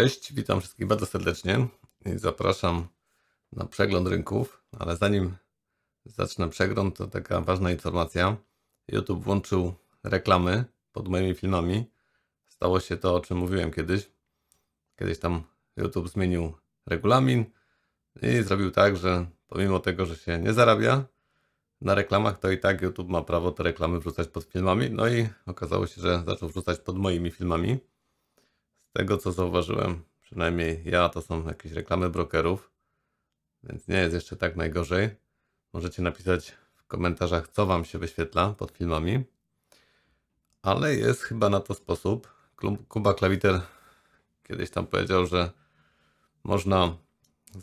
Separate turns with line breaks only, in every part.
Cześć, witam wszystkich bardzo serdecznie i zapraszam na przegląd rynków, ale zanim zacznę przegląd, to taka ważna informacja. YouTube włączył reklamy pod moimi filmami. Stało się to, o czym mówiłem kiedyś. Kiedyś tam YouTube zmienił regulamin i zrobił tak, że pomimo tego, że się nie zarabia na reklamach, to i tak YouTube ma prawo te reklamy wrzucać pod filmami. No i okazało się, że zaczął wrzucać pod moimi filmami. Z tego co zauważyłem, przynajmniej ja, to są jakieś reklamy brokerów, więc nie jest jeszcze tak najgorzej. Możecie napisać w komentarzach, co Wam się wyświetla pod filmami. Ale jest chyba na to sposób. Kuba Klawiter kiedyś tam powiedział, że można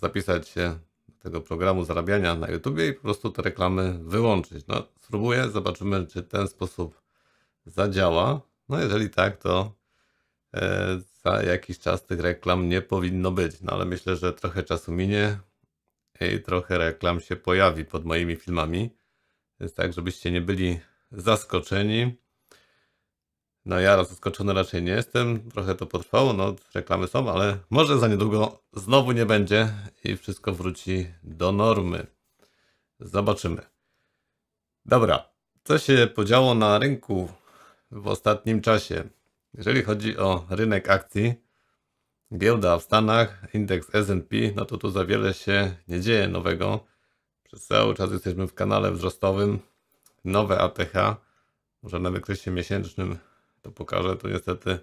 zapisać się do tego programu zarabiania na YouTube i po prostu te reklamy wyłączyć. No, spróbuję, zobaczymy, czy ten sposób zadziała. No, jeżeli tak, to e, za jakiś czas tych reklam nie powinno być, no ale myślę, że trochę czasu minie i trochę reklam się pojawi pod moimi filmami. Więc tak, żebyście nie byli zaskoczeni. No ja zaskoczony raczej nie jestem, trochę to potrwało, no reklamy są, ale może za niedługo znowu nie będzie i wszystko wróci do normy. Zobaczymy. Dobra, co się podziało na rynku w ostatnim czasie? Jeżeli chodzi o rynek akcji, giełda w Stanach, indeks S&P, no to tu za wiele się nie dzieje nowego. Przez cały czas jesteśmy w kanale wzrostowym. Nowe ATH, może na wykresie miesięcznym to pokażę, to niestety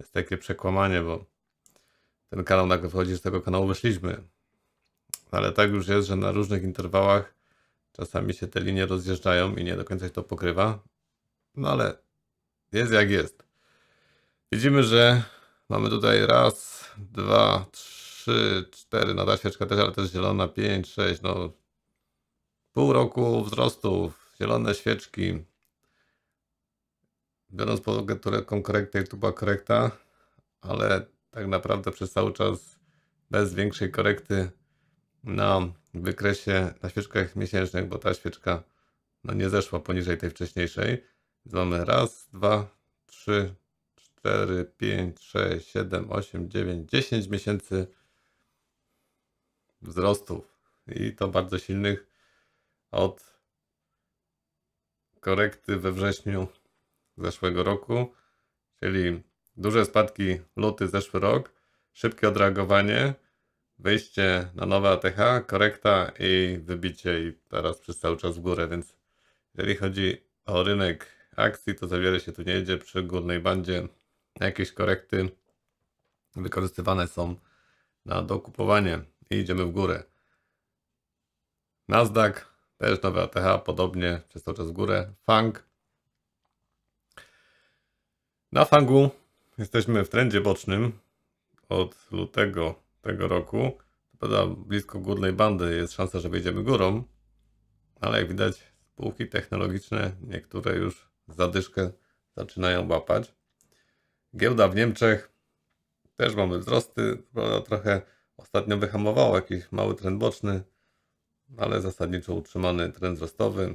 jest takie przekłamanie, bo ten kanał nagle wchodzi, z tego kanału wyszliśmy. Ale tak już jest, że na różnych interwałach czasami się te linie rozjeżdżają i nie do końca się to pokrywa. No ale jest jak jest. Widzimy, że mamy tutaj raz, dwa, trzy, cztery, no ta świeczka też, ale też zielona, pięć, sześć, no pół roku wzrostów, zielone świeczki. Biorąc pod uwagę turecką korektę, jak tu była korekta, ale tak naprawdę przez cały czas bez większej korekty na wykresie, na świeczkach miesięcznych, bo ta świeczka no, nie zeszła poniżej tej wcześniejszej. Więc mamy raz, dwa, trzy, 4, 5, 6, 7, 8, 9, 10 miesięcy wzrostów. I to bardzo silnych od korekty we wrześniu zeszłego roku, czyli duże spadki luty zeszły rok, szybkie odreagowanie, wejście na nowe ATH, korekta i wybicie i teraz przez cały czas w górę, więc jeżeli chodzi o rynek akcji, to za wiele się tu nie idzie przy górnej bandzie jakieś korekty wykorzystywane są na dokupowanie i idziemy w górę. Nasdaq, też nowy ATH, podobnie przez cały czas w górę. Fang. Na Fangu jesteśmy w trendzie bocznym od lutego tego roku. blisko górnej bandy jest szansa, że wyjdziemy górą, ale jak widać spółki technologiczne, niektóre już zadyszkę zaczynają łapać. Giełda w Niemczech też mamy wzrosty, prawda, trochę ostatnio wyhamowało jakiś mały trend boczny, ale zasadniczo utrzymany trend wzrostowy.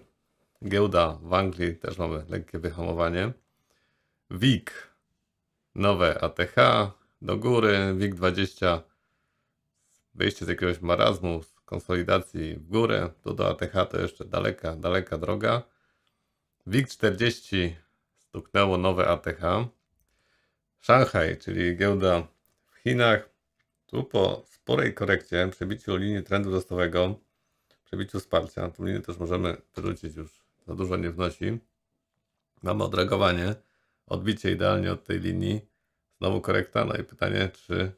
Giełda w Anglii też mamy lekkie wyhamowanie. WIG, nowe ATH do góry, WIG20, wyjście z jakiegoś marazmu, z konsolidacji w górę, tu do ATH to jeszcze daleka, daleka droga. WIG40 stuknęło nowe ATH. Szanghaj, czyli giełda w Chinach, tu po sporej korekcie, przebiciu linii trendu wzrostowego, przebiciu wsparcia, na tą linię też możemy wyrzucić już, za dużo nie wnosi. Mamy odreagowanie, odbicie idealnie od tej linii, znowu korekta, no i pytanie, czy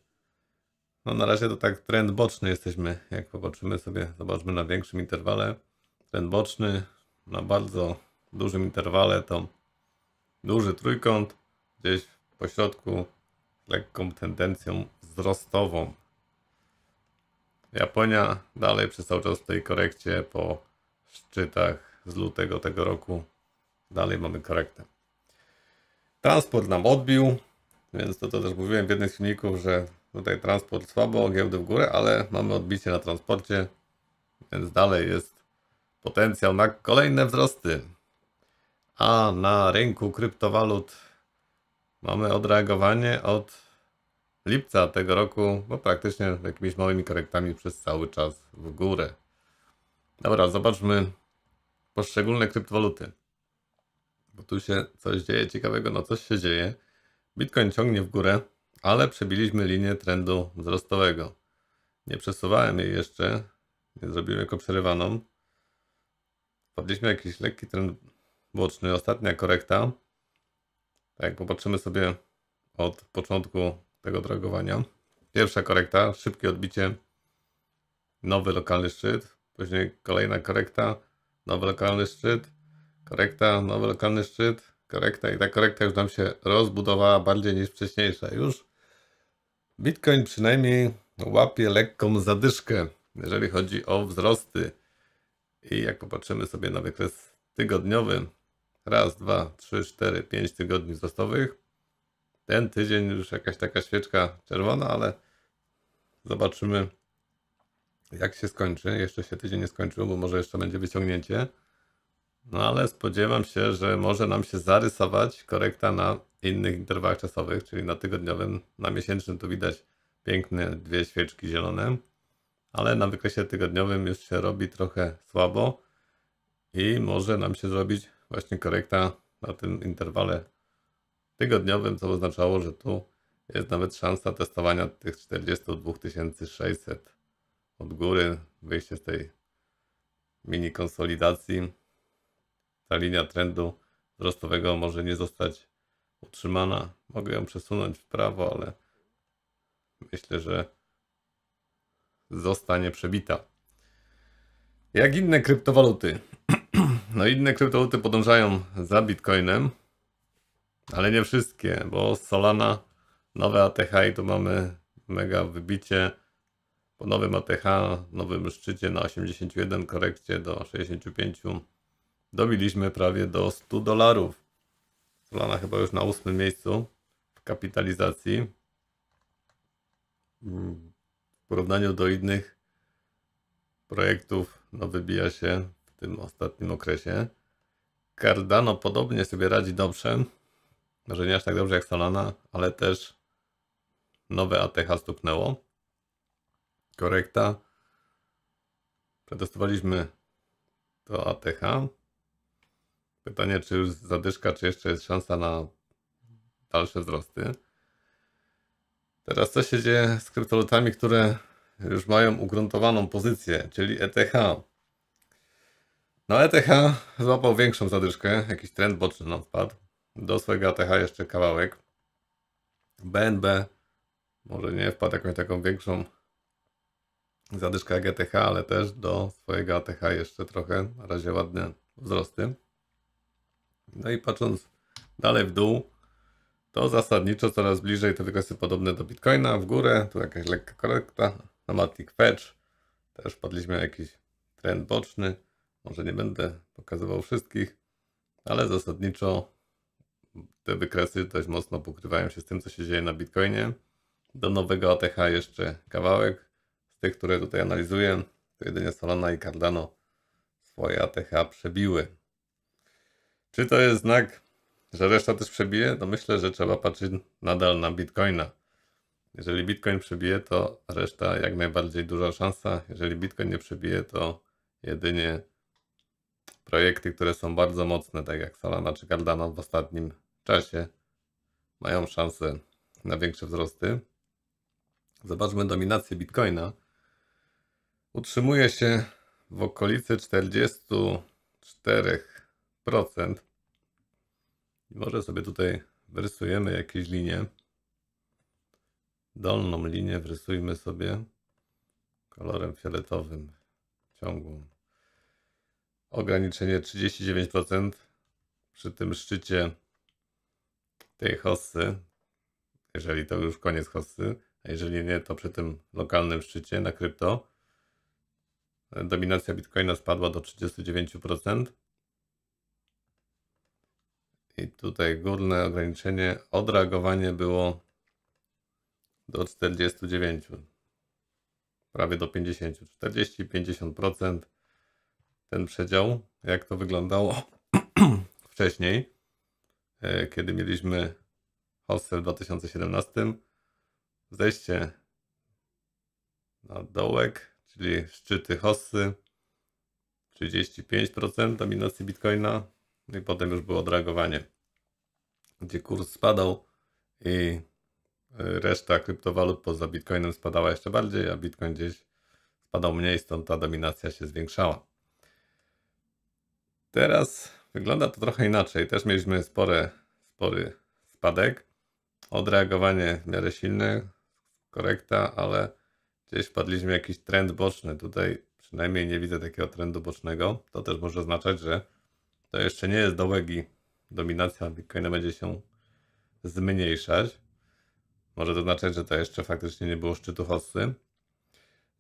no na razie to tak trend boczny jesteśmy, jak popatrzymy sobie, zobaczmy na większym interwale, trend boczny na bardzo dużym interwale to duży trójkąt, gdzieś pośrodku lekką tendencją wzrostową. Japonia dalej przez cały czas w tej korekcie po szczytach z lutego tego roku. Dalej mamy korektę. Transport nam odbił, więc to, to też mówiłem w jednym z filmików, że tutaj transport słabo, giełdę w górę, ale mamy odbicie na transporcie, więc dalej jest potencjał na kolejne wzrosty. A na rynku kryptowalut Mamy odreagowanie od lipca tego roku, bo praktycznie jakimiś małymi korektami przez cały czas w górę. Dobra, zobaczmy poszczególne kryptowaluty. Bo tu się coś dzieje ciekawego, no coś się dzieje. Bitcoin ciągnie w górę, ale przebiliśmy linię trendu wzrostowego. Nie przesuwałem jej jeszcze, nie zrobiłem jako przerywaną. Wpadliśmy jakiś lekki trend boczny, ostatnia korekta. Jak popatrzymy sobie od początku tego dragowania. Pierwsza korekta, szybkie odbicie, nowy lokalny szczyt. Później kolejna korekta, nowy lokalny szczyt, korekta, nowy lokalny szczyt, korekta i ta korekta już nam się rozbudowała bardziej niż wcześniejsza już. Bitcoin przynajmniej łapie lekką zadyszkę, jeżeli chodzi o wzrosty. I jak popatrzymy sobie na wykres tygodniowy, raz, dwa, trzy, cztery, pięć tygodni wzrostowych. Ten tydzień już jakaś taka świeczka czerwona, ale zobaczymy jak się skończy. Jeszcze się tydzień nie skończył, bo może jeszcze będzie wyciągnięcie. No ale spodziewam się, że może nam się zarysować korekta na innych interwałach czasowych, czyli na tygodniowym, na miesięcznym tu widać piękne dwie świeczki zielone, ale na wykresie tygodniowym już się robi trochę słabo i może nam się zrobić właśnie korekta na tym interwale tygodniowym, co oznaczało, że tu jest nawet szansa testowania tych 42 600 od góry, wyjście z tej mini konsolidacji. Ta linia trendu wzrostowego może nie zostać utrzymana. Mogę ją przesunąć w prawo, ale myślę, że zostanie przebita. Jak inne kryptowaluty. No inne kryptowaluty podążają za Bitcoinem, ale nie wszystkie, bo Solana, nowe ATH i tu mamy mega wybicie po nowym ATH, nowym szczycie na 81, korekcie do 65 dobiliśmy prawie do 100 dolarów. Solana chyba już na ósmym miejscu w kapitalizacji w porównaniu do innych projektów no wybija się tym ostatnim okresie. Cardano podobnie sobie radzi dobrze. Może nie aż tak dobrze jak Solana, ale też nowe ATH stuknęło. Korekta. Przetestowaliśmy to ATH. Pytanie, czy już zadyszka, czy jeszcze jest szansa na dalsze wzrosty. Teraz co się dzieje z kryptolotami, które już mają ugruntowaną pozycję, czyli ETH. No ETH złapał większą zadyszkę, jakiś trend boczny nam wpadł. Do swojego ATH e jeszcze kawałek. BNB może nie wpadł jakąś taką większą zadyszkę jak ETH, ale też do swojego ATH e jeszcze trochę. Na razie ładne wzrosty. No i patrząc dalej w dół, to zasadniczo coraz bliżej te wykresy podobne do Bitcoina. W górę, tu jakaś lekka korekta. Na Matic Fetch też padliśmy na jakiś trend boczny. Może nie będę pokazywał wszystkich, ale zasadniczo te wykresy dość mocno pokrywają się z tym, co się dzieje na Bitcoinie. Do nowego ATH jeszcze kawałek. Z tych, które tutaj analizuję, to jedynie Solana i Cardano swoje ATH przebiły. Czy to jest znak, że reszta też przebije? No myślę, że trzeba patrzeć nadal na Bitcoina. Jeżeli Bitcoin przebije, to reszta jak najbardziej duża szansa. Jeżeli Bitcoin nie przebije, to jedynie projekty, które są bardzo mocne, tak jak Solana czy Cardano w ostatnim czasie, mają szansę na większe wzrosty. Zobaczmy dominację Bitcoina. Utrzymuje się w okolicy 44%. Może sobie tutaj wyrysujemy jakieś linie. Dolną linię wrysujmy sobie kolorem fioletowym ciągłą ograniczenie 39% przy tym szczycie tej hossy, jeżeli to już koniec hossy, a jeżeli nie, to przy tym lokalnym szczycie na krypto dominacja Bitcoina spadła do 39%. I tutaj górne ograniczenie, odreagowanie było do 49, prawie do 50, 40-50% ten przedział, jak to wyglądało wcześniej, e, kiedy mieliśmy hossę w 2017, zejście na dołek, czyli szczyty hossy, 35% dominacji bitcoina no i potem już było dragowanie, gdzie kurs spadał i e, reszta kryptowalut poza bitcoinem spadała jeszcze bardziej, a bitcoin gdzieś spadał mniej, stąd ta dominacja się zwiększała. Teraz wygląda to trochę inaczej. Też mieliśmy spore, spory spadek. Odreagowanie w miarę silne, korekta, ale gdzieś wpadliśmy w jakiś trend boczny. Tutaj przynajmniej nie widzę takiego trendu bocznego. To też może oznaczać, że to jeszcze nie jest dołek i dominacja Bitcoina będzie się zmniejszać. Może to oznaczać, że to jeszcze faktycznie nie było szczytu hossy.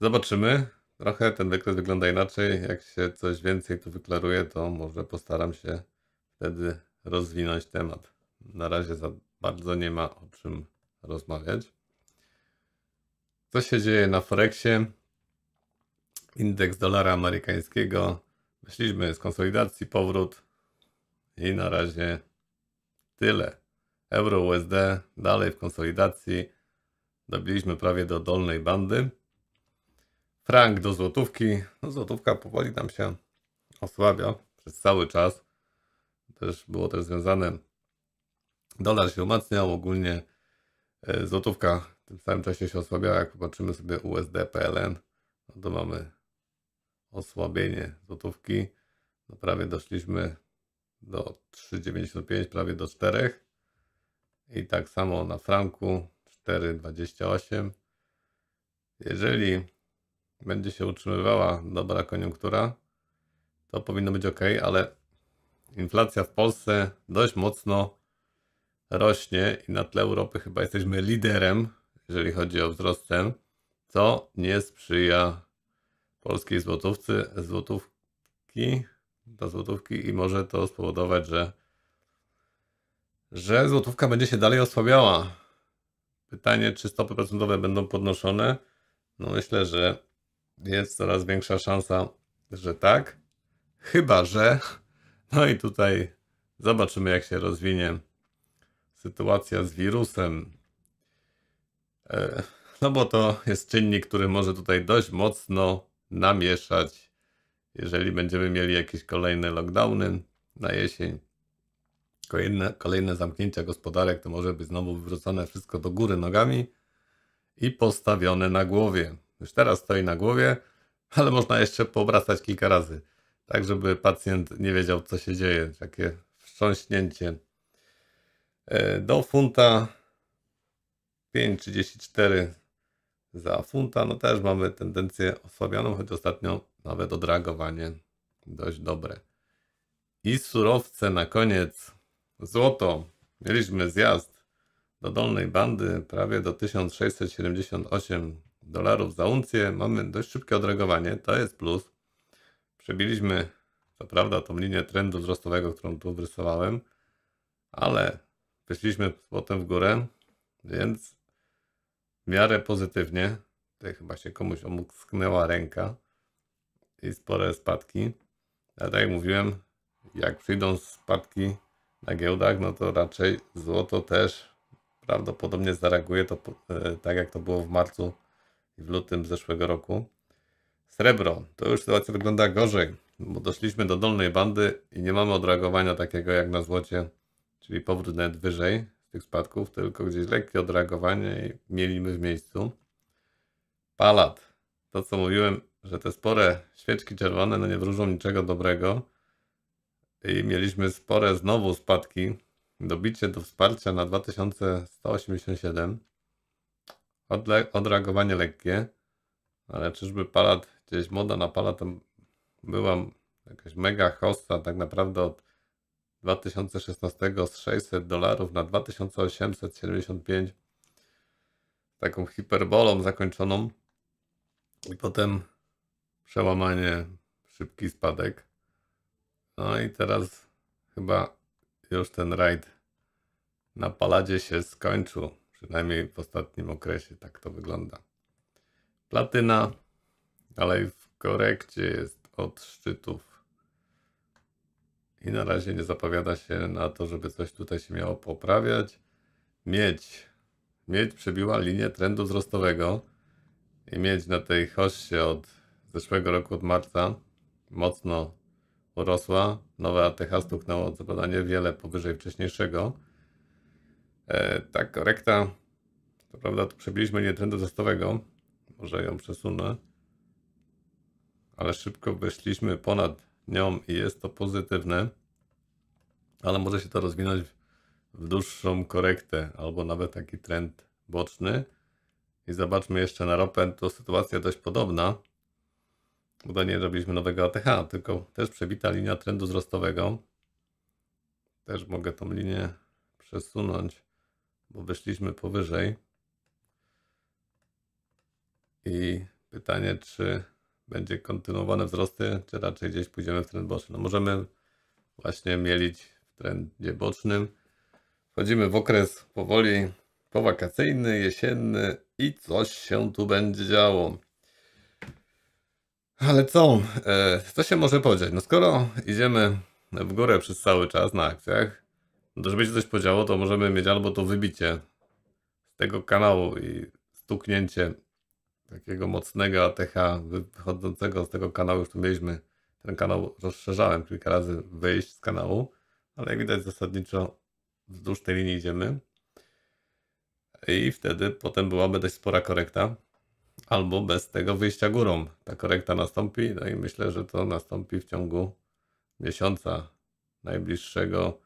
Zobaczymy trochę ten wykres wygląda inaczej. Jak się coś więcej tu wyklaruje, to może postaram się wtedy rozwinąć temat. Na razie za bardzo nie ma o czym rozmawiać. Co się dzieje na Forexie? Indeks dolara amerykańskiego. Wyszliśmy z konsolidacji, powrót i na razie tyle. Euro USD dalej w konsolidacji. Dobiliśmy prawie do dolnej bandy frank do złotówki. No, złotówka powoli tam się osłabia przez cały czas. Też było też związane, dolar się umacniał, ogólnie e, złotówka w tym samym czasie się osłabiała. Jak popatrzymy sobie USD, PLN, no to mamy osłabienie złotówki. No prawie doszliśmy do 3,95, prawie do 4. I tak samo na franku 4,28. Jeżeli będzie się utrzymywała dobra koniunktura, to powinno być ok, ale inflacja w Polsce dość mocno rośnie i na tle Europy chyba jesteśmy liderem, jeżeli chodzi o wzrost cen, co nie sprzyja polskiej złotówce, złotówki, do złotówki i może to spowodować, że, że złotówka będzie się dalej osłabiała. Pytanie, czy stopy procentowe będą podnoszone? No myślę, że jest coraz większa szansa, że tak. Chyba, że. No i tutaj zobaczymy, jak się rozwinie sytuacja z wirusem. E, no bo to jest czynnik, który może tutaj dość mocno namieszać, jeżeli będziemy mieli jakieś kolejne lockdowny na jesień. Kolejne, kolejne zamknięcia gospodarek, to może być znowu wywrócone wszystko do góry nogami i postawione na głowie. Już teraz stoi na głowie, ale można jeszcze poobracać kilka razy, tak żeby pacjent nie wiedział, co się dzieje. Takie wstrząśnięcie. E, do funta 5,34 za funta. No też mamy tendencję osłabioną, choć ostatnio nawet odragowanie dość dobre. I surowce na koniec. Złoto. Mieliśmy zjazd do dolnej bandy prawie do 1678 dolarów za uncję. Mamy dość szybkie odreagowanie, to jest plus. Przebiliśmy, co prawda, tą linię trendu wzrostowego, którą tu wrysowałem, ale wyszliśmy potem w górę, więc w miarę pozytywnie. Tutaj chyba się komuś omsknęła ręka i spore spadki. Ale tak jak mówiłem, jak przyjdą spadki na giełdach, no to raczej złoto też prawdopodobnie zareaguje to e, tak jak to było w marcu w lutym zeszłego roku. Srebro, to już sytuacja wygląda gorzej, bo doszliśmy do dolnej bandy i nie mamy odreagowania takiego jak na złocie, czyli powrót nawet wyżej z tych spadków, tylko gdzieś lekkie odreagowanie i mielimy w miejscu. Palat, to co mówiłem, że te spore świeczki czerwone no nie wróżą niczego dobrego i mieliśmy spore znowu spadki, dobicie do wsparcia na 2187 Odle odreagowanie lekkie, ale czyżby palat, gdzieś moda na pala tam była jakaś mega hossa, tak naprawdę od 2016 z 600 dolarów na 2875 taką hiperbolą zakończoną i potem przełamanie, szybki spadek. No i teraz chyba już ten rajd na paladzie się skończył. Przynajmniej w ostatnim okresie tak to wygląda. Platyna dalej w korekcie jest od szczytów. I na razie nie zapowiada się na to, żeby coś tutaj się miało poprawiać. Miedź. Miedź przebiła linię trendu wzrostowego. I miedź na tej hoście od zeszłego roku, od marca, mocno urosła. Nowe ATH stuknęło od badanie wiele powyżej wcześniejszego. E, tak, korekta, to prawda, tu przebiliśmy nie trendu wzrostowego. Może ją przesunę. Ale szybko wyszliśmy ponad nią i jest to pozytywne. Ale może się to rozwinąć w dłuższą korektę albo nawet taki trend boczny. I zobaczmy jeszcze na ropę, to sytuacja dość podobna. Tutaj nie robiliśmy nowego ATH, tylko też przebita linia trendu wzrostowego. Też mogę tą linię przesunąć bo wyszliśmy powyżej. I pytanie, czy będzie kontynuowane wzrosty, czy raczej gdzieś pójdziemy w trend boczny. No możemy właśnie mielić w trendzie bocznym. Wchodzimy w okres powoli powakacyjny, jesienny i coś się tu będzie działo. Ale co? E, co się może podziać? No skoro idziemy w górę przez cały czas na akcjach, no, żeby się coś podziało, to możemy mieć albo to wybicie z tego kanału i stuknięcie takiego mocnego ATH wychodzącego z tego kanału, już tu mieliśmy ten kanał, rozszerzałem kilka razy wyjść z kanału, ale jak widać zasadniczo wzdłuż tej linii idziemy i wtedy potem byłaby dość spora korekta albo bez tego wyjścia górą. Ta korekta nastąpi, no i myślę, że to nastąpi w ciągu miesiąca najbliższego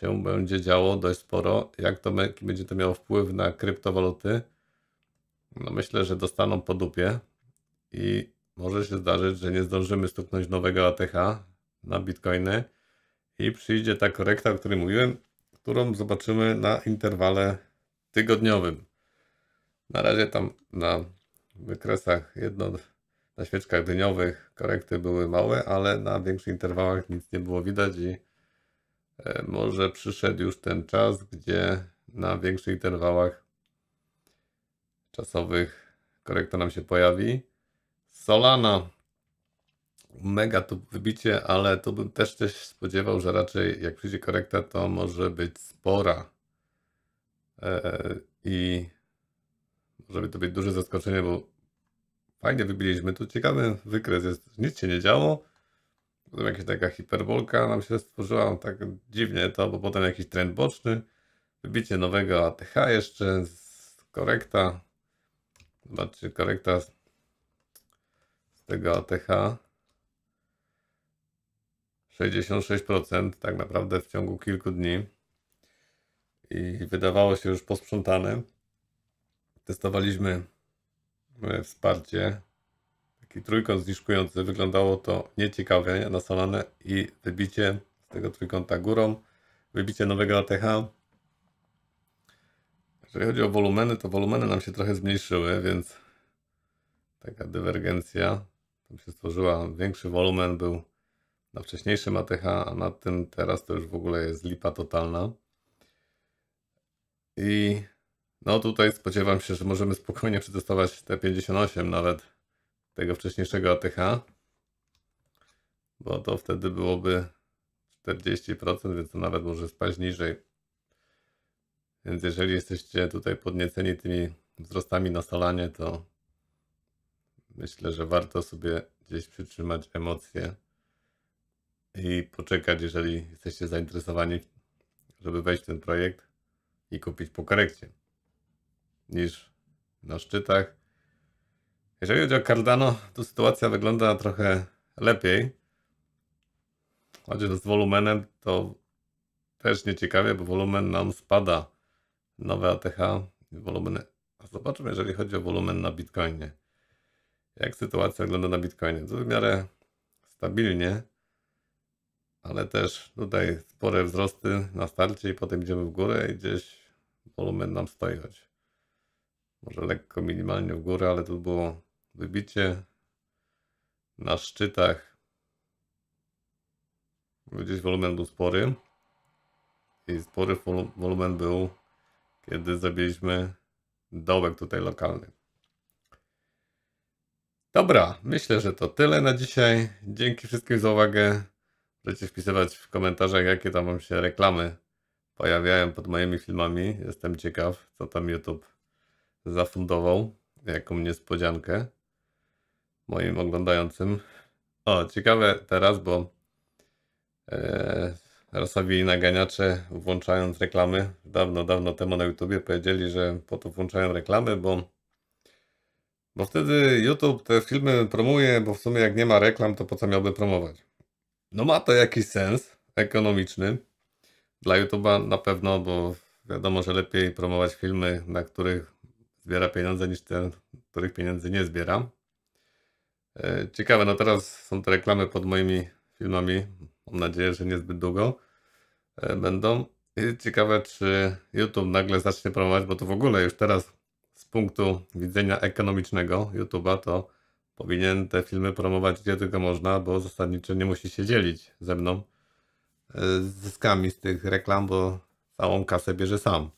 się będzie działo dość sporo. Jak to będzie to miało wpływ na kryptowaluty? No myślę, że dostaną po dupie i może się zdarzyć, że nie zdążymy stuknąć nowego ATH na bitcoiny i przyjdzie ta korekta, o której mówiłem, którą zobaczymy na interwale tygodniowym. Na razie tam na wykresach jedno, na świeczkach dniowych korekty były małe, ale na większych interwałach nic nie było widać i E, może przyszedł już ten czas, gdzie na większych interwałach czasowych korekta nam się pojawi. Solana. Mega tu wybicie, ale to bym też się spodziewał, że raczej jak przyjdzie korekta, to może być spora. E, I może to być duże zaskoczenie, bo fajnie wybiliśmy. Tu ciekawy wykres jest, nic się nie działo. Potem jakaś taka hiperbolka nam się stworzyła, no tak dziwnie to, bo potem jakiś trend boczny, wybicie nowego ATH jeszcze, korekta, zobaczcie, korekta z tego ATH, 66% tak naprawdę w ciągu kilku dni i wydawało się już posprzątane. Testowaliśmy e, wsparcie taki trójkąt zniszkujący. Wyglądało to nieciekawie na Solanę i wybicie z tego trójkąta górą, wybicie nowego ATH. Jeżeli chodzi o wolumeny, to wolumeny nam się trochę zmniejszyły, więc taka dywergencja. Tam się stworzyła, większy wolumen był na wcześniejszym ATH, a na tym teraz to już w ogóle jest lipa totalna. I no tutaj spodziewam się, że możemy spokojnie przetestować te 58 nawet tego wcześniejszego ATH, bo to wtedy byłoby 40%, więc to nawet może spaść niżej. Więc jeżeli jesteście tutaj podnieceni tymi wzrostami na salanie, to myślę, że warto sobie gdzieś przytrzymać emocje i poczekać, jeżeli jesteście zainteresowani, żeby wejść w ten projekt i kupić po korekcie. Niż na szczytach jeżeli chodzi o Cardano, tu sytuacja wygląda trochę lepiej. Chociaż z wolumenem to też nieciekawie, bo wolumen nam spada. Nowe ATH, wolumeny. A zobaczmy, jeżeli chodzi o wolumen na Bitcoinie. Jak sytuacja wygląda na Bitcoinie? To w miarę stabilnie, ale też tutaj spore wzrosty na starcie i potem idziemy w górę i gdzieś wolumen nam stoi choć. Może lekko minimalnie w górę, ale to było Wybicie na szczytach. Gdzieś wolumen był spory. I spory wolumen był, kiedy zrobiliśmy dołek tutaj lokalny. Dobra, myślę, że to tyle na dzisiaj. Dzięki wszystkim za uwagę. Możecie wpisywać w komentarzach, jakie tam wam się reklamy pojawiają pod moimi filmami. Jestem ciekaw, co tam YouTube zafundował, jaką niespodziankę moim oglądającym. O, ciekawe teraz, bo e, rasowi naganiacze włączając reklamy, dawno, dawno temu na YouTubie powiedzieli, że po to włączają reklamy, bo, bo wtedy YouTube te filmy promuje, bo w sumie jak nie ma reklam, to po co miałby promować? No ma to jakiś sens ekonomiczny dla YouTube'a na pewno, bo wiadomo, że lepiej promować filmy, na których zbiera pieniądze, niż te, których pieniędzy nie zbiera. E, ciekawe, no teraz są te reklamy pod moimi filmami. Mam nadzieję, że niezbyt długo e, będą. I ciekawe, czy YouTube nagle zacznie promować, bo to w ogóle już teraz z punktu widzenia ekonomicznego YouTube'a to powinien te filmy promować gdzie tylko można, bo zasadniczo nie musi się dzielić ze mną e, z zyskami z tych reklam, bo całą kasę bierze sam.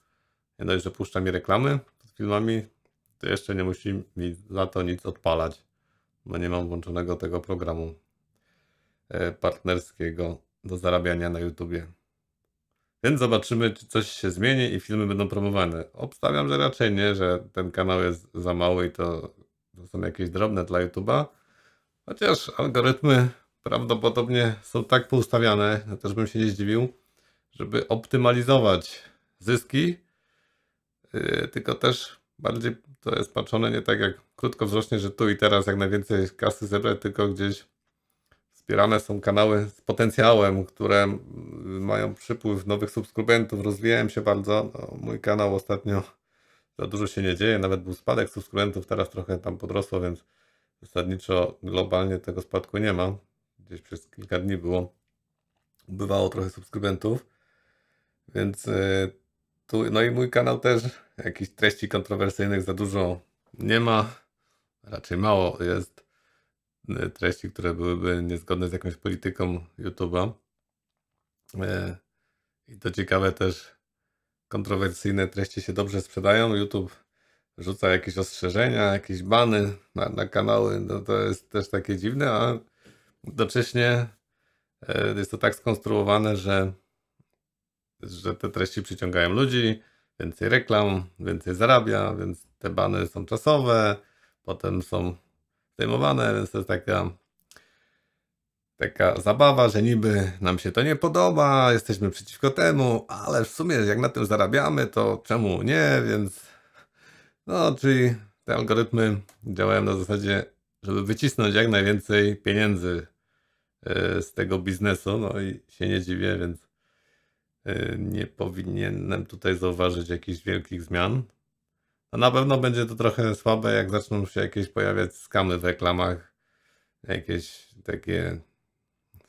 Nie dość, że puszcza mi reklamy pod filmami, to jeszcze nie musi mi za to nic odpalać bo no nie mam włączonego tego programu e, partnerskiego do zarabiania na YouTubie. Więc zobaczymy, czy coś się zmieni i filmy będą promowane. Obstawiam, że raczej nie, że ten kanał jest za mały i to, to są jakieś drobne dla YouTube'a. Chociaż algorytmy prawdopodobnie są tak poustawiane, ja też bym się nie zdziwił, żeby optymalizować zyski, yy, tylko też bardziej to jest patrzone nie tak jak krótkowzrocznie, że tu i teraz jak najwięcej kasy zebrać, tylko gdzieś wspierane są kanały z potencjałem, które mają przypływ nowych subskrybentów, rozwijają się bardzo. No, mój kanał ostatnio za dużo się nie dzieje, nawet był spadek subskrybentów, teraz trochę tam podrosło, więc zasadniczo globalnie tego spadku nie ma. Gdzieś przez kilka dni było, bywało trochę subskrybentów, więc y, tu, no i mój kanał też Jakichś treści kontrowersyjnych za dużo nie ma, raczej mało jest y, treści, które byłyby niezgodne z jakąś polityką YouTube'a. Y, I to ciekawe też, kontrowersyjne treści się dobrze sprzedają. YouTube rzuca jakieś ostrzeżenia, jakieś bany na, na kanały. No to jest też takie dziwne, a jednocześnie y, jest to tak skonstruowane, że, że te treści przyciągają ludzi, więcej reklam, więcej zarabia, więc te bany są czasowe, potem są zdejmowane, więc to jest taka, taka zabawa, że niby nam się to nie podoba, jesteśmy przeciwko temu, ale w sumie jak na tym zarabiamy, to czemu nie, więc no, czyli te algorytmy działają na zasadzie, żeby wycisnąć jak najwięcej pieniędzy e, z tego biznesu, no i się nie dziwię, więc Y, nie powinienem tutaj zauważyć jakichś wielkich zmian. No na pewno będzie to trochę słabe, jak zaczną się jakieś pojawiać skamy w reklamach, jakieś takie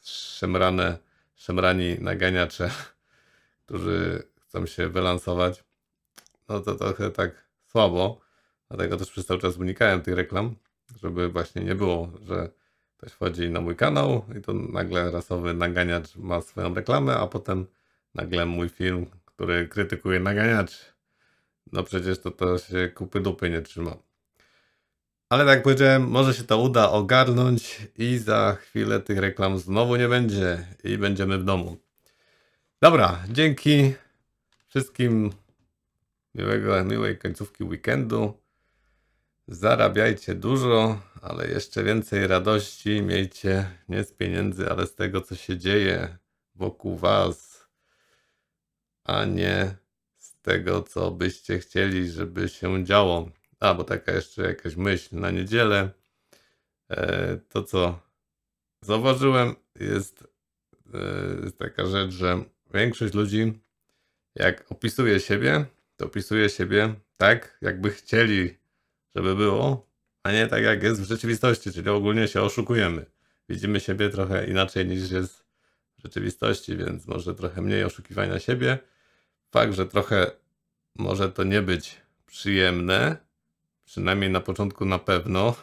szemrane, szemrani naganiacze, którzy chcą się wylansować. No to trochę tak słabo, dlatego też przez cały czas unikałem tych reklam, żeby właśnie nie było, że ktoś wchodzi na mój kanał i to nagle rasowy naganiacz ma swoją reklamę, a potem nagle mój film, który krytykuje naganiaczy. No przecież to, to się kupy dupy nie trzyma. Ale tak jak powiedziałem, może się to uda ogarnąć i za chwilę tych reklam znowu nie będzie i będziemy w domu. Dobra, dzięki wszystkim miłego, miłej końcówki weekendu. Zarabiajcie dużo, ale jeszcze więcej radości miejcie nie z pieniędzy, ale z tego, co się dzieje wokół Was a nie z tego, co byście chcieli, żeby się działo. A, bo taka jeszcze jakaś myśl na niedzielę. E, to, co zauważyłem, jest, e, jest taka rzecz, że większość ludzi, jak opisuje siebie, to opisuje siebie tak, jakby chcieli, żeby było, a nie tak, jak jest w rzeczywistości, czyli ogólnie się oszukujemy. Widzimy siebie trochę inaczej niż jest w rzeczywistości, więc może trochę mniej oszukiwania siebie fakt, że trochę może to nie być przyjemne, przynajmniej na początku na pewno,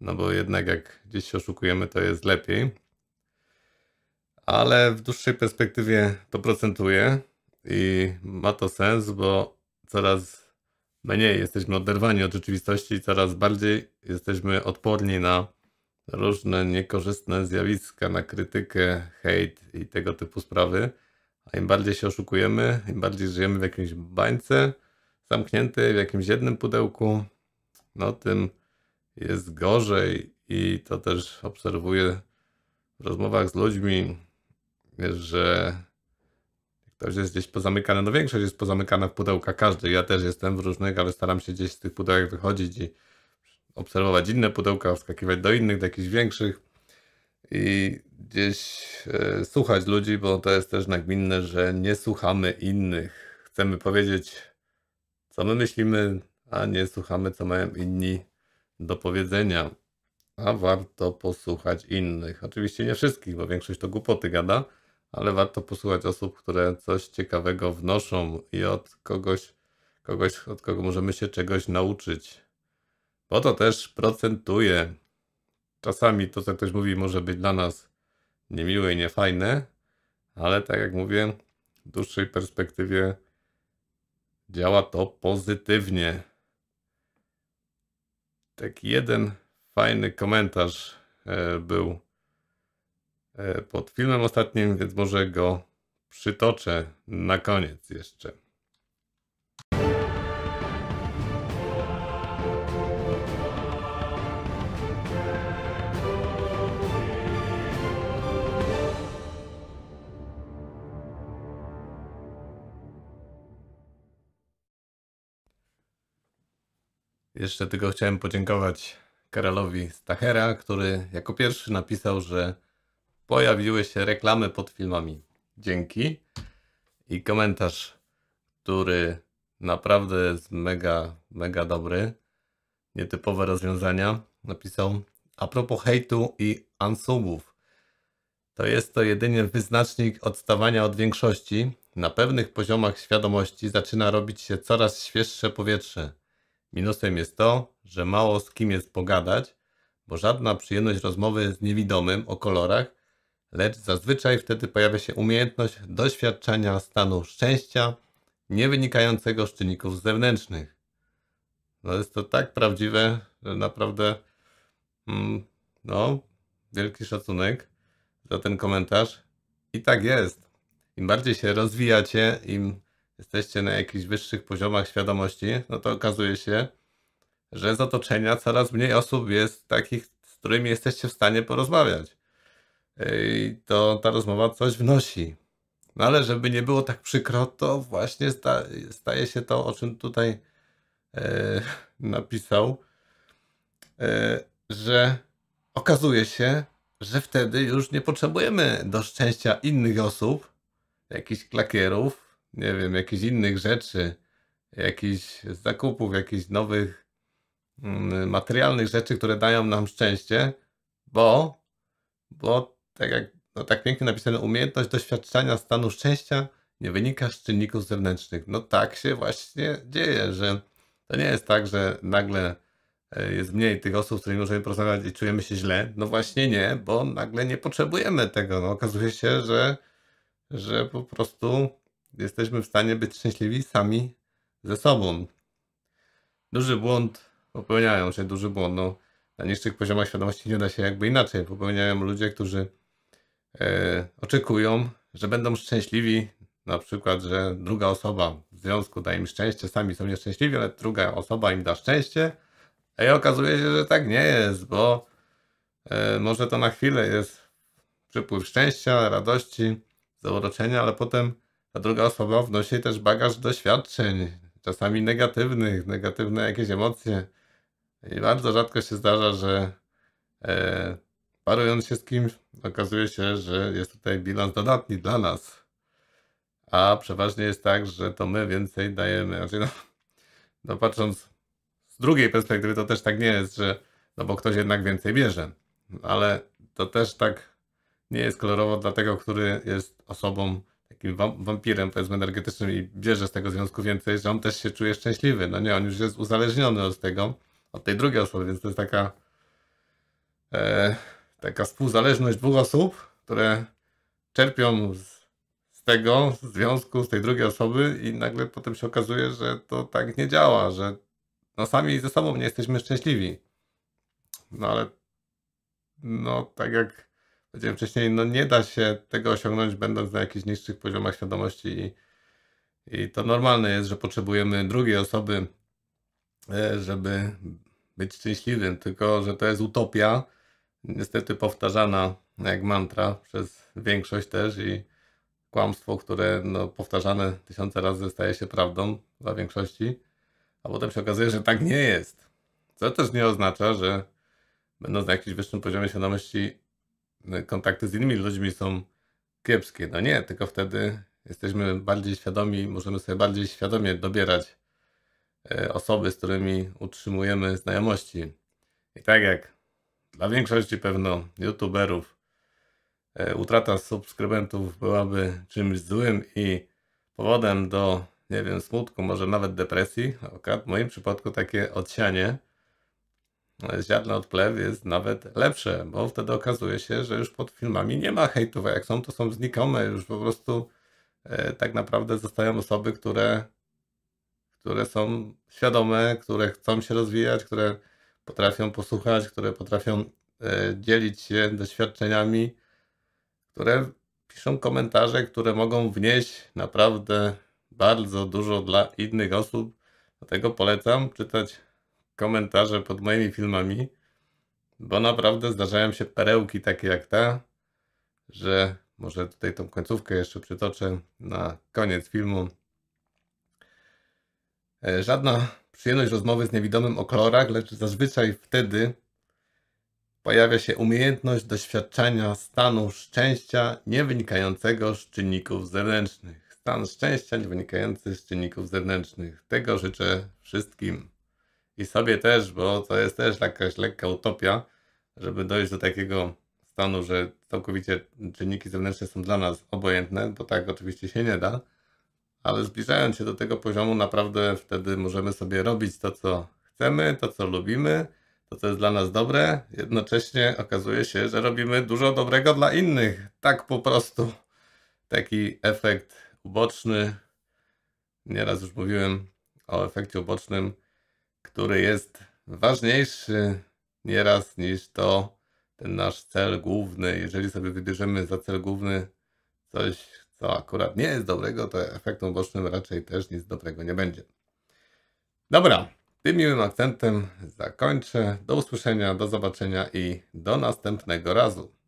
no bo jednak jak gdzieś się oszukujemy, to jest lepiej. Ale w dłuższej perspektywie to procentuje i ma to sens, bo coraz mniej jesteśmy oderwani od rzeczywistości, coraz bardziej jesteśmy odporni na różne niekorzystne zjawiska, na krytykę, hejt i tego typu sprawy. A im bardziej się oszukujemy, im bardziej żyjemy w jakimś bańce zamkniętej, w jakimś jednym pudełku, no tym jest gorzej i to też obserwuję w rozmowach z ludźmi, że ktoś jest gdzieś pozamykany, no większość jest pozamykana w pudełkach, każdy, ja też jestem w różnych, ale staram się gdzieś z tych pudełek wychodzić i obserwować inne pudełka, wskakiwać do innych, do jakichś większych i gdzieś e, słuchać ludzi, bo to jest też nagminne, że nie słuchamy innych. Chcemy powiedzieć, co my myślimy, a nie słuchamy, co mają inni do powiedzenia. A warto posłuchać innych. Oczywiście nie wszystkich, bo większość to głupoty gada, ale warto posłuchać osób, które coś ciekawego wnoszą i od kogoś, kogoś od kogo możemy się czegoś nauczyć. Po to też procentuje czasami to, co ktoś mówi, może być dla nas niemiłe i niefajne, ale tak jak mówię, w dłuższej perspektywie działa to pozytywnie. Taki jeden fajny komentarz e, był e, pod filmem ostatnim, więc może go przytoczę na koniec jeszcze. Jeszcze tylko chciałem podziękować Karolowi Stachera, który jako pierwszy napisał, że pojawiły się reklamy pod filmami. Dzięki. I komentarz, który naprawdę jest mega, mega dobry. Nietypowe rozwiązania napisał. A propos hejtu i unsubów. To jest to jedynie wyznacznik odstawania od większości. Na pewnych poziomach świadomości zaczyna robić się coraz świeższe powietrze. Minusem jest to, że mało z kim jest pogadać, bo żadna przyjemność rozmowy z niewidomym o kolorach, lecz zazwyczaj wtedy pojawia się umiejętność doświadczania stanu szczęścia nie wynikającego z czynników zewnętrznych. No jest to tak prawdziwe, że naprawdę mm, no, wielki szacunek za ten komentarz. I tak jest. Im bardziej się rozwijacie, im jesteście na jakichś wyższych poziomach świadomości, no to okazuje się, że z otoczenia coraz mniej osób jest takich, z którymi jesteście w stanie porozmawiać. I to ta rozmowa coś wnosi. No ale żeby nie było tak przykro, to właśnie sta staje się to, o czym tutaj e, napisał, e, że okazuje się, że wtedy już nie potrzebujemy do szczęścia innych osób, jakichś klakierów, nie wiem, jakichś innych rzeczy, jakichś zakupów, jakichś nowych mm, materialnych rzeczy, które dają nam szczęście, bo, bo tak jak no, tak pięknie napisane, umiejętność doświadczania stanu szczęścia nie wynika z czynników zewnętrznych. No tak się właśnie dzieje, że to nie jest tak, że nagle e, jest mniej tych osób, z którymi możemy porozmawiać i czujemy się źle. No właśnie nie, bo nagle nie potrzebujemy tego. No, okazuje się, że, że po prostu jesteśmy w stanie być szczęśliwi sami ze sobą. Duży błąd popełniają się, duży błąd. No, na niższych poziomach świadomości nie da się jakby inaczej. Popełniają ludzie, którzy e, oczekują, że będą szczęśliwi, na przykład, że druga osoba w związku da im szczęście, sami są nieszczęśliwi, ale druga osoba im da szczęście. I okazuje się, że tak nie jest, bo e, może to na chwilę jest przypływ szczęścia, radości, zauroczenia, ale potem ta druga osoba wnosi też bagaż doświadczeń, czasami negatywnych, negatywne jakieś emocje. I bardzo rzadko się zdarza, że e, parując się z kimś, okazuje się, że jest tutaj bilans dodatni dla nas. A przeważnie jest tak, że to my więcej dajemy. Znaczy, no, no patrząc z drugiej perspektywy, to też tak nie jest, że no bo ktoś jednak więcej bierze. Ale to też tak nie jest kolorowo dla tego, który jest osobą takim wampirem, powiedzmy, energetycznym i bierze z tego związku więcej, że on też się czuje szczęśliwy. No nie, on już jest uzależniony od tego, od tej drugiej osoby, więc to jest taka e, taka współzależność dwóch osób, które czerpią z, z tego z związku, z tej drugiej osoby i nagle potem się okazuje, że to tak nie działa, że no sami ze sobą nie jesteśmy szczęśliwi. No ale no tak jak powiedziałem wcześniej, no nie da się tego osiągnąć będąc na jakichś niższych poziomach świadomości i, i to normalne jest, że potrzebujemy drugiej osoby, e, żeby być szczęśliwym, tylko że to jest utopia, niestety powtarzana jak mantra przez większość też i kłamstwo, które no, powtarzane tysiące razy staje się prawdą dla większości, a potem się okazuje, że tak nie jest. Co też nie oznacza, że będąc na jakimś wyższym poziomie świadomości Y, kontakty z innymi ludźmi są kiepskie. No nie, tylko wtedy jesteśmy bardziej świadomi, możemy sobie bardziej świadomie dobierać y, osoby, z którymi utrzymujemy znajomości. I tak jak dla większości pewno youtuberów y, utrata subskrybentów byłaby czymś złym i powodem do, nie wiem, smutku, może nawet depresji, w moim przypadku takie odsianie ziarno od plew jest nawet lepsze, bo wtedy okazuje się, że już pod filmami nie ma hejtów, a jak są, to są znikome, już po prostu e, tak naprawdę zostają osoby, które, które są świadome, które chcą się rozwijać, które potrafią posłuchać, które potrafią e, dzielić się doświadczeniami, które piszą komentarze, które mogą wnieść naprawdę bardzo dużo dla innych osób. Dlatego polecam czytać komentarze pod moimi filmami, bo naprawdę zdarzają się perełki takie jak ta, że może tutaj tą końcówkę jeszcze przytoczę na koniec filmu. E, żadna przyjemność rozmowy z niewidomym o kolorach, lecz zazwyczaj wtedy pojawia się umiejętność doświadczania stanu szczęścia nie wynikającego z czynników zewnętrznych. Stan szczęścia nie wynikający z czynników zewnętrznych. Tego życzę wszystkim i sobie też, bo to jest też jakaś lekka utopia, żeby dojść do takiego stanu, że całkowicie czynniki zewnętrzne są dla nas obojętne, bo tak oczywiście się nie da, ale zbliżając się do tego poziomu, naprawdę wtedy możemy sobie robić to, co chcemy, to, co lubimy, to, co jest dla nas dobre. Jednocześnie okazuje się, że robimy dużo dobrego dla innych. Tak po prostu. Taki efekt uboczny. Nieraz już mówiłem o efekcie ubocznym który jest ważniejszy nieraz niż to ten nasz cel główny. Jeżeli sobie wybierzemy za cel główny coś, co akurat nie jest dobrego, to efektem bocznym raczej też nic dobrego nie będzie. Dobra, tym miłym akcentem zakończę. Do usłyszenia, do zobaczenia i do następnego razu.